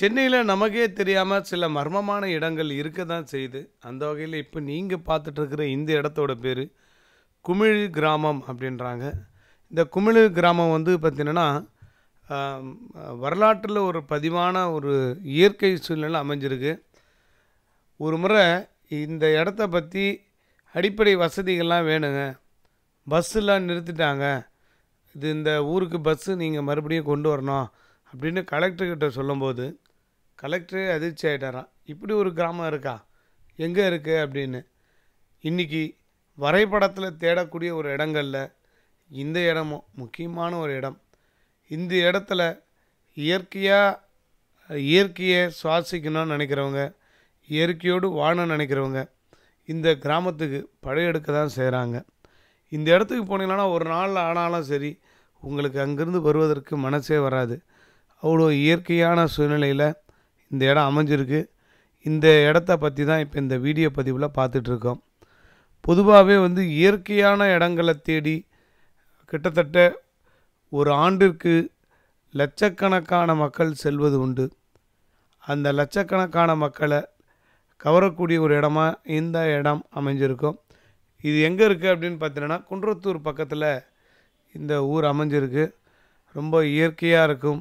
சென்னையில் நமக்கே தெரியாமல் சில மர்மமான இடங்கள் இருக்க தான் செய்யுது அந்த வகையில் இப்போ நீங்கள் பார்த்துட்ருக்கிற இந்த இடத்தோட பேர் குமிழ் கிராமம் அப்படின்றாங்க இந்த குமிழ் கிராமம் வந்து பார்த்திங்கன்னா வரலாற்றில் ஒரு பதிவான ஒரு இயற்கை சூழ்நிலை அமைஞ்சிருக்கு ஒரு முறை இந்த இடத்த பற்றி அடிப்படை வசதிகள்லாம் வேணுங்க பஸ்ஸெல்லாம் நிறுத்திட்டாங்க இது இந்த ஊருக்கு பஸ்ஸு நீங்கள் மறுபடியும் கொண்டு வரணும் அப்படின்னு கலெக்டர்கிட்ட சொல்லும்போது கலெக்டரே அதிர்ச்சி ஆகிட்டாரான் இப்படி ஒரு கிராமம் இருக்கா எங்கே இருக்குது அப்படின்னு இன்றைக்கி வரைபடத்தில் தேடக்கூடிய ஒரு இடங்களில் இந்த இடமும் முக்கியமான ஒரு இடம் இந்த இடத்துல இயற்கையாக இயற்கையை சுவாசிக்கணும்னு நினைக்கிறவங்க இயற்கையோடு வாழணும்னு நினைக்கிறவங்க இந்த கிராமத்துக்கு படையெடுக்க தான் செய்கிறாங்க இந்த இடத்துக்கு போனீங்கன்னா ஒரு நாள் ஆனாலும் சரி உங்களுக்கு அங்கேருந்து வருவதற்கு மனசே வராது அவ்வளோ இயற்கையான சூழ்நிலையில் இந்த இடம் அமைஞ்சிருக்கு இந்த இடத்த பற்றி தான் இப்போ இந்த வீடியோ பதிவில் பார்த்துட்ருக்கோம் பொதுவாகவே வந்து இயற்கையான இடங்களை தேடி கிட்டத்தட்ட ஒரு ஆண்டிற்கு லட்சக்கணக்கான மக்கள் செல்வது உண்டு அந்த லட்சக்கணக்கான மக்களை கவரக்கூடிய ஒரு இடமா இந்த இடம் அமைஞ்சிருக்கும் இது எங்கே இருக்குது அப்படின்னு பார்த்தீங்கன்னா குன்றத்தூர் பக்கத்தில் இந்த ஊர் அமைஞ்சிருக்கு ரொம்ப இயற்கையாக இருக்கும்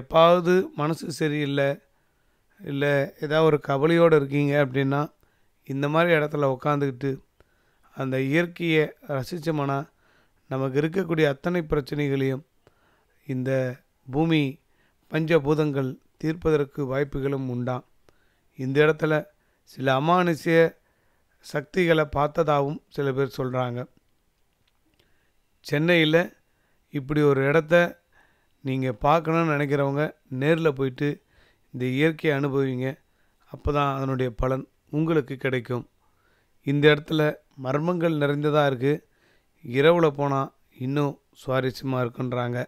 எப்பாவது மனசு சரியில்லை இல்லை ஏதாவது ஒரு கவலையோடு இருக்கீங்க அப்படின்னா இந்த மாதிரி இடத்துல உட்காந்துக்கிட்டு அந்த இயற்கையை ரசித்தோம்னா நமக்கு இருக்கக்கூடிய அத்தனை பிரச்சனைகளையும் இந்த பூமி பஞ்சபூதங்கள் தீர்ப்பதற்கு வாய்ப்புகளும் உண்டாம் இந்த இடத்துல சில அமானுஷ்ய சக்திகளை பார்த்ததாகவும் சில பேர் சொல்கிறாங்க சென்னையில் இப்படி ஒரு இடத்த நீங்கள் பார்க்கணுன்னு நினைக்கிறவங்க நேரில் போயிட்டு இந்த இயற்கையை அனுபவிங்க அப்போ தான் அதனுடைய பலன் உங்களுக்கு கிடைக்கும் இந்த இடத்துல மர்மங்கள் நிறைந்ததாக இருக்குது இரவில் போனால் இன்னும் சுவாரஸ்யமாக இருக்குன்றாங்க